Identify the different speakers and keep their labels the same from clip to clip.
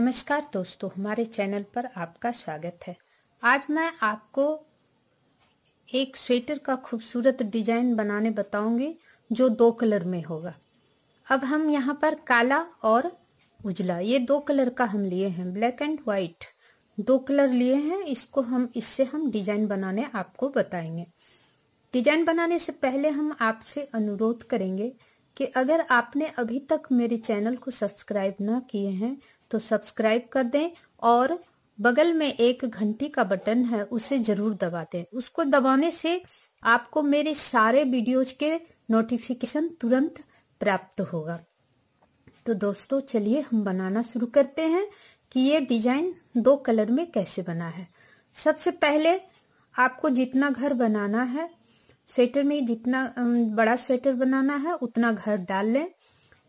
Speaker 1: नमस्कार दोस्तों हमारे चैनल पर आपका स्वागत है आज मैं आपको एक स्वेटर का खूबसूरत डिजाइन बनाने बताऊंगी जो दो कलर में होगा अब हम यहाँ पर काला और उजला ये दो कलर का हम लिए हैं ब्लैक एंड व्हाइट दो कलर लिए हैं इसको हम इससे हम डिजाइन बनाने आपको बताएंगे डिजाइन बनाने से पहले हम आपसे अनुरोध करेंगे कि अगर आपने अभी तक मेरे चैनल को सब्सक्राइब ना किए हैं तो सब्सक्राइब कर दें और बगल में एक घंटी का बटन है उसे जरूर दबा दें उसको दबाने से आपको मेरे सारे वीडियोज के नोटिफिकेशन तुरंत प्राप्त होगा तो दोस्तों चलिए हम बनाना शुरू करते हैं कि ये डिजाइन दो कलर में कैसे बना है सबसे पहले आपको जितना घर बनाना है स्वेटर में जितना बड़ा स्वेटर बनाना है उतना घर डाल लें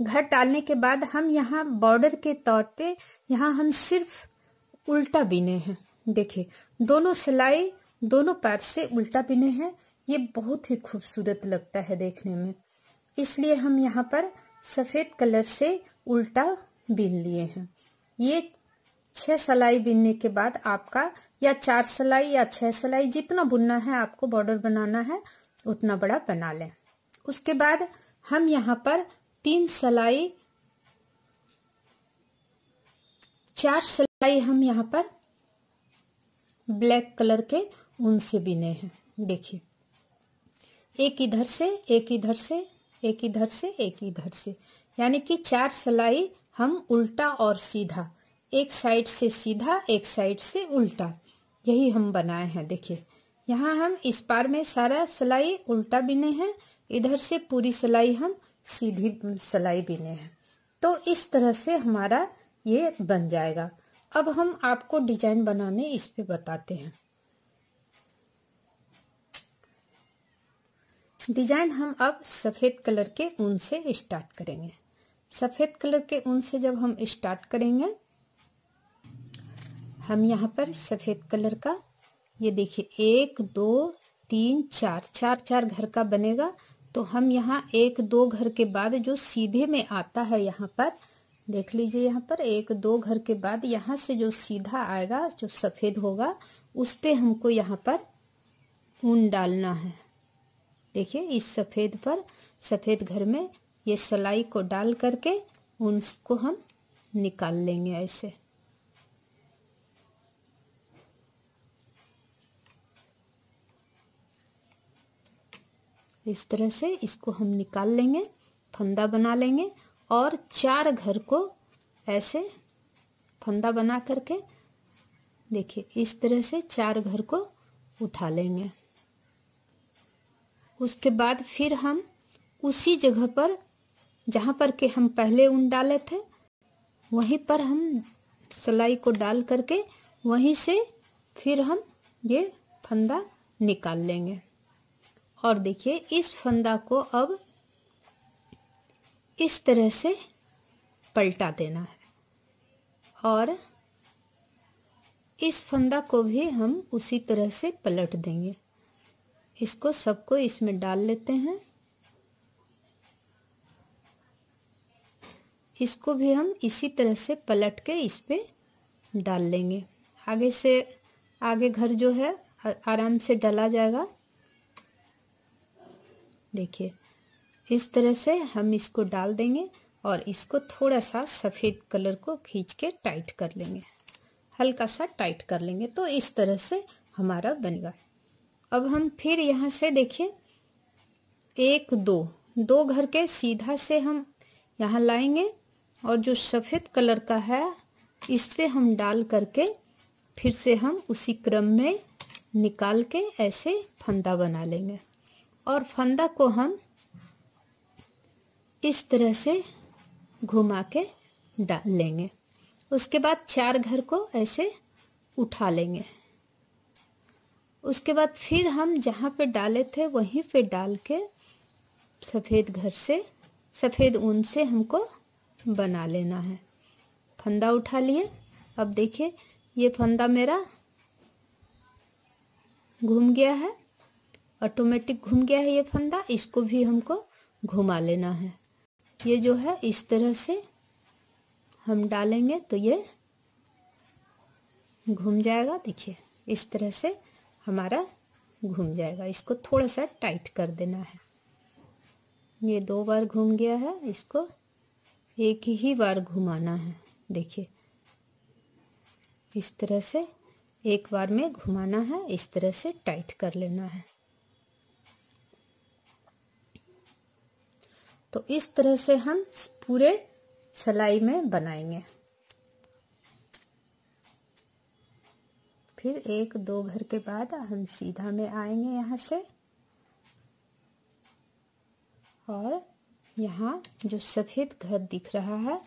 Speaker 1: घट डालने के बाद हम यहाँ बॉर्डर के तौर पे यहाँ हम सिर्फ उल्टा बिने हैं देखिए दोनों सिलाई दोनों पैर से उल्टा बिने हैं ये बहुत ही खूबसूरत लगता है देखने में इसलिए हम यहाँ पर सफेद कलर से उल्टा बिन लिए हैं ये छह सलाई बिनने के बाद आपका या चार सलाई या छह सलाई जितना बुनना है आपको बॉर्डर बनाना है उतना बड़ा बना लें उसके बाद हम यहाँ पर तीन सलाई चार सलाई हम यहाँ पर ब्लैक कलर के ऊन से बिने हैं देखिए एक इधर से एक इधर से एक इधर से एक इधर से यानी कि चार सलाई हम उल्टा और सीधा एक साइड से सीधा एक साइड से उल्टा यही हम बनाए हैं देखिए यहाँ हम इस पार में सारा सलाई उल्टा बिने हैं इधर से पूरी सलाई हम सीधी सलाई बीने हैं तो इस तरह से हमारा ये बन जाएगा अब हम आपको डिजाइन बनाने इस पे बताते हैं डिजाइन हम अब सफेद कलर के ऊन से स्टार्ट करेंगे सफेद कलर के ऊन से जब हम स्टार्ट करेंगे हम यहाँ पर सफेद कलर का ये देखिए एक दो तीन चार चार चार घर का बनेगा तो हम यहाँ एक दो घर के बाद जो सीधे में आता है यहाँ पर देख लीजिए यहाँ पर एक दो घर के बाद यहाँ से जो सीधा आएगा जो सफ़ेद होगा उस पर हमको यहाँ पर ऊन डालना है देखिए इस सफ़ेद पर सफ़ेद घर में ये सलाई को डाल करके ऊन को हम निकाल लेंगे ऐसे इस तरह से इसको हम निकाल लेंगे फंदा बना लेंगे और चार घर को ऐसे फंदा बना करके देखिए इस तरह से चार घर को उठा लेंगे उसके बाद फिर हम उसी जगह पर जहाँ पर के हम पहले ऊन डाले थे वहीं पर हम सिलाई को डाल करके वहीं से फिर हम ये फंदा निकाल लेंगे और देखिए इस फंदा को अब इस तरह से पलटा देना है और इस फंदा को भी हम उसी तरह से पलट देंगे इसको सबको इसमें डाल लेते हैं इसको भी हम इसी तरह से पलट के इस पर डाल लेंगे आगे से आगे घर जो है आराम से डाला जाएगा देखिए इस तरह से हम इसको डाल देंगे और इसको थोड़ा सा सफ़ेद कलर को खींच के टाइट कर लेंगे हल्का सा टाइट कर लेंगे तो इस तरह से हमारा बनेगा अब हम फिर यहाँ से देखिए एक दो दो घर के सीधा से हम यहाँ लाएंगे और जो सफ़ेद कलर का है इस पर हम डाल करके फिर से हम उसी क्रम में निकाल के ऐसे फंदा बना लेंगे और फंदा को हम इस तरह से घुमा के डाल लेंगे उसके बाद चार घर को ऐसे उठा लेंगे उसके बाद फिर हम जहाँ पे डाले थे वहीं पे डाल के सफ़ेद घर से सफ़ेद ऊन से हमको बना लेना है फंदा उठा लिए अब देखिए ये फंदा मेरा घूम गया है ऑटोमेटिक घूम गया है ये फंदा इसको भी हमको घुमा लेना है ये जो है इस तरह से हम डालेंगे तो ये घूम जाएगा देखिए इस तरह से हमारा घूम जाएगा इसको थोड़ा सा टाइट कर देना है ये दो बार घूम गया है इसको एक ही बार घुमाना है देखिए इस तरह से एक बार में घुमाना है इस तरह से टाइट कर लेना है तो इस तरह से हम पूरे सलाई में बनाएंगे फिर एक दो घर के बाद हम सीधा में आएंगे यहाँ से और यहाँ जो सफ़ेद घर दिख रहा है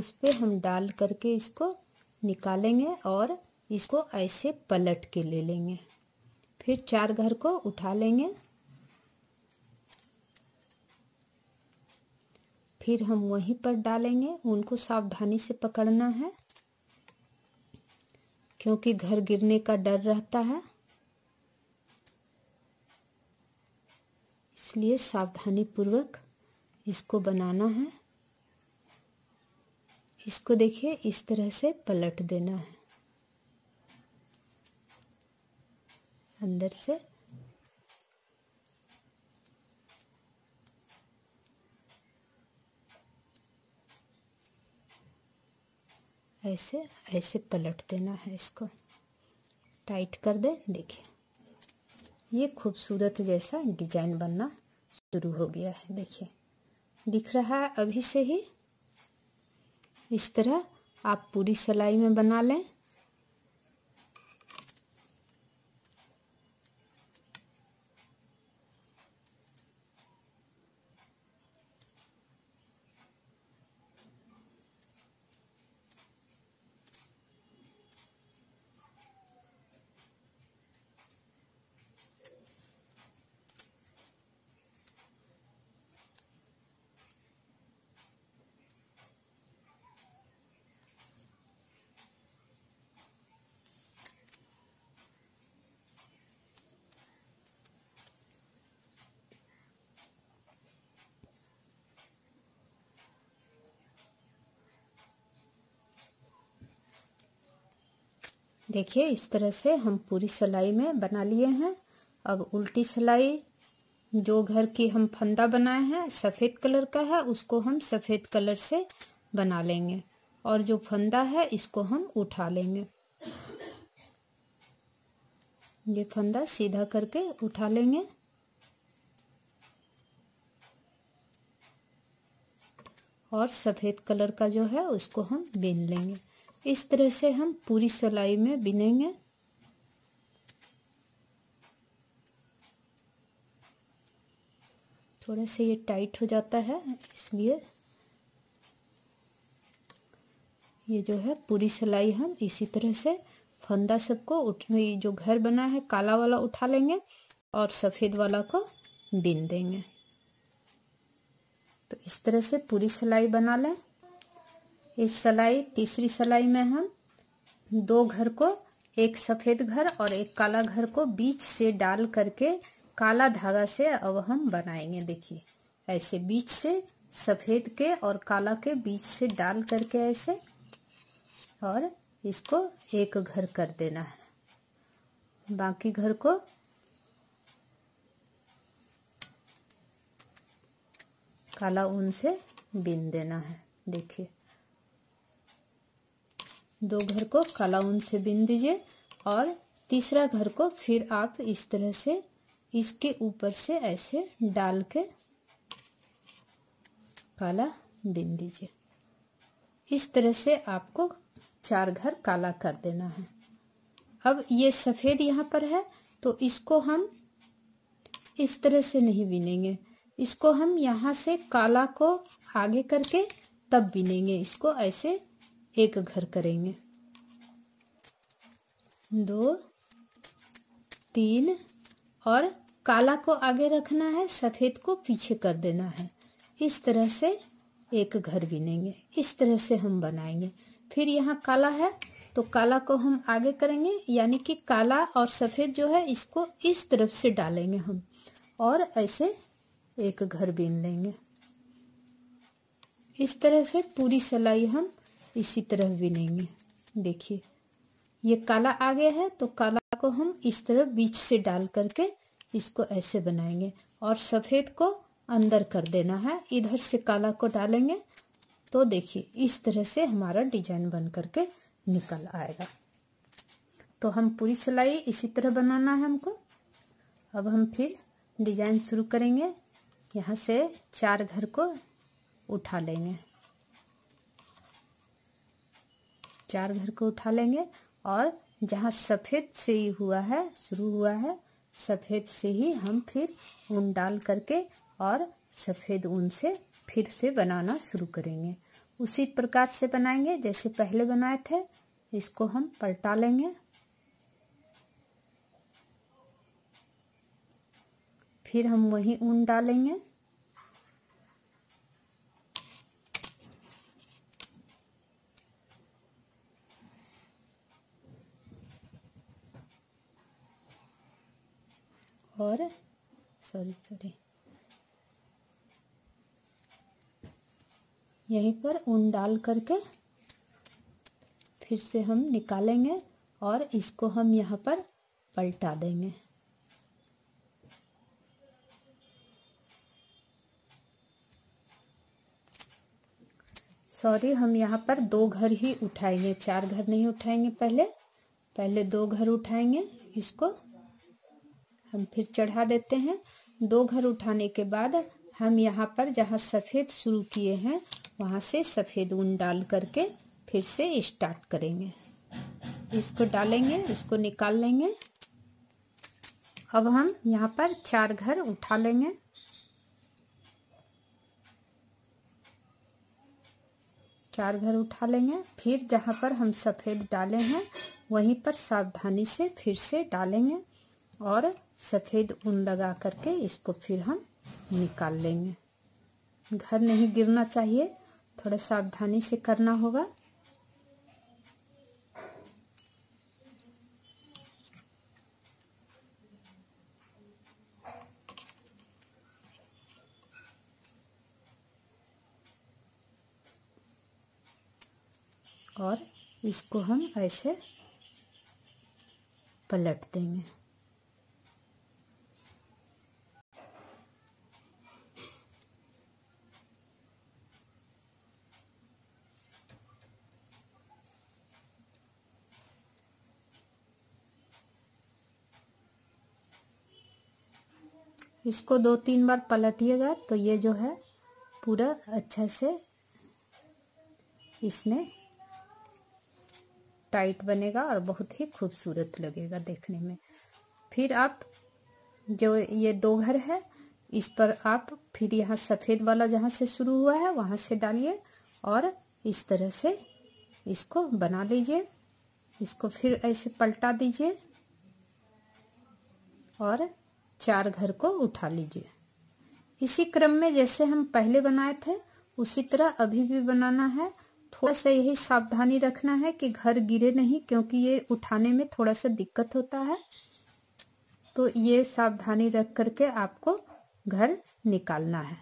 Speaker 1: उस पर हम डाल करके इसको निकालेंगे और इसको ऐसे पलट के ले लेंगे फिर चार घर को उठा लेंगे फिर हम वहीं पर डालेंगे उनको सावधानी से पकड़ना है क्योंकि घर गिरने का डर रहता है इसलिए सावधानी पूर्वक इसको बनाना है इसको देखिए इस तरह से पलट देना है अंदर से ऐसे ऐसे पलट देना है इसको टाइट कर दे देखिए ये खूबसूरत जैसा डिजाइन बनना शुरू हो गया है देखिए दिख रहा है अभी से ही इस तरह आप पूरी सिलाई में बना लें देखिए इस तरह से हम पूरी सिलाई में बना लिए हैं अब उल्टी सिलाई जो घर की हम फंदा बनाए हैं सफ़ेद कलर का है उसको हम सफ़ेद कलर से बना लेंगे और जो फंदा है इसको हम उठा लेंगे ये फंदा सीधा करके उठा लेंगे और सफ़ेद कलर का जो है उसको हम बीन लेंगे इस तरह से हम पूरी सिलाई में बिनेंगे थोड़ा सा ये टाइट हो जाता है इसलिए ये जो है पूरी सिलाई हम इसी तरह से फंदा सबको उठ जो घर बना है काला वाला उठा लेंगे और सफ़ेद वाला को बिन देंगे तो इस तरह से पूरी सिलाई बना लें इस सलाई तीसरी सलाई में हम दो घर को एक सफ़ेद घर और एक काला घर को बीच से डाल करके काला धागा से अब हम बनाएंगे देखिए ऐसे बीच से सफ़ेद के और काला के बीच से डाल करके ऐसे और इसको एक घर कर देना है बाकी घर को काला ऊन से बिन देना है देखिए दो घर को काला ऊन से बिन दीजिए और तीसरा घर को फिर आप इस तरह से इसके ऊपर से ऐसे डाल के काला बिन दीजिए इस तरह से आपको चार घर काला कर देना है अब ये सफ़ेद यहाँ पर है तो इसको हम इस तरह से नहीं बिनेंगे इसको हम यहाँ से काला को आगे करके तब बिनेंगे इसको ऐसे एक घर करेंगे दो तीन और काला को आगे रखना है सफेद को पीछे कर देना है इस तरह से एक घर बिनेंगे इस तरह से हम बनाएंगे फिर यहाँ काला है तो काला को हम आगे करेंगे यानी कि काला और सफेद जो है इसको इस तरफ से डालेंगे हम और ऐसे एक घर बीन लेंगे इस तरह से पूरी सिलाई हम इसी तरह बिनेंगे देखिए ये काला आ गया है तो काला को हम इस तरह बीच से डाल करके इसको ऐसे बनाएंगे और सफेद को अंदर कर देना है इधर से काला को डालेंगे तो देखिए इस तरह से हमारा डिजाइन बन करके निकल आएगा तो हम पूरी सिलाई इसी तरह बनाना है हमको अब हम फिर डिजाइन शुरू करेंगे यहाँ से चार घर को उठा लेंगे चार घर को उठा लेंगे और जहाँ सफ़ेद से ही हुआ है शुरू हुआ है सफ़ेद से ही हम फिर ऊन डाल करके और सफ़ेद ऊन से फिर से बनाना शुरू करेंगे उसी प्रकार से बनाएंगे जैसे पहले बनाए थे इसको हम पलटा लेंगे फिर हम वही ऊन डालेंगे और सॉरी सॉरी यहीं पर ऊन डाल करके फिर से हम निकालेंगे और इसको हम यहाँ पर पलटा देंगे सॉरी हम यहाँ पर दो घर ही उठाएंगे चार घर नहीं उठाएंगे पहले पहले दो घर उठाएंगे इसको हम फिर चढ़ा देते हैं दो घर उठाने के बाद हम यहाँ पर जहाँ सफ़ेद शुरू किए हैं वहाँ से सफ़ेद ऊन डाल करके फिर से स्टार्ट करेंगे इसको डालेंगे इसको निकाल लेंगे अब हम यहाँ पर चार घर उठा लेंगे चार घर उठा लेंगे फिर जहाँ पर हम सफ़ेद डाले हैं वहीं पर सावधानी से फिर से डालेंगे और सफ़ेद ऊन लगा करके इसको फिर हम निकाल लेंगे घर नहीं गिरना चाहिए थोड़ा सावधानी से करना होगा और इसको हम ऐसे पलट देंगे इसको दो तीन बार पलटिएगा तो ये जो है पूरा अच्छे से इसमें टाइट बनेगा और बहुत ही खूबसूरत लगेगा देखने में फिर आप जो ये दो घर है इस पर आप फिर यहाँ सफ़ेद वाला जहाँ से शुरू हुआ है वहाँ से डालिए और इस तरह से इसको बना लीजिए इसको फिर ऐसे पलटा दीजिए और चार घर को उठा लीजिए इसी क्रम में जैसे हम पहले बनाए थे उसी तरह अभी भी बनाना है थोड़ा सा यही सावधानी रखना है कि घर गिरे नहीं क्योंकि ये उठाने में थोड़ा सा दिक्कत होता है तो ये सावधानी रख करके आपको घर निकालना है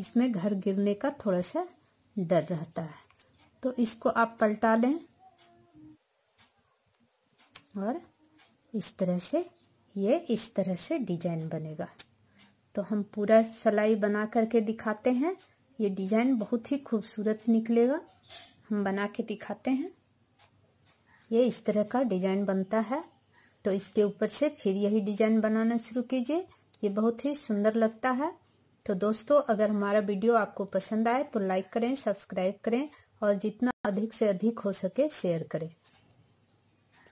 Speaker 1: इसमें घर गिरने का थोड़ा सा डर रहता है तो इसको आप पलटा लें और इस तरह से ये इस तरह से डिजाइन बनेगा तो हम पूरा सलाई बना करके दिखाते हैं ये डिजाइन बहुत ही खूबसूरत निकलेगा हम बना के दिखाते हैं ये इस तरह का डिजाइन बनता है तो इसके ऊपर से फिर यही डिजाइन बनाना शुरू कीजिए ये बहुत ही सुंदर लगता है तो दोस्तों अगर हमारा वीडियो आपको पसंद आए तो लाइक करें सब्सक्राइब करें और जितना अधिक से अधिक हो सके शेयर करें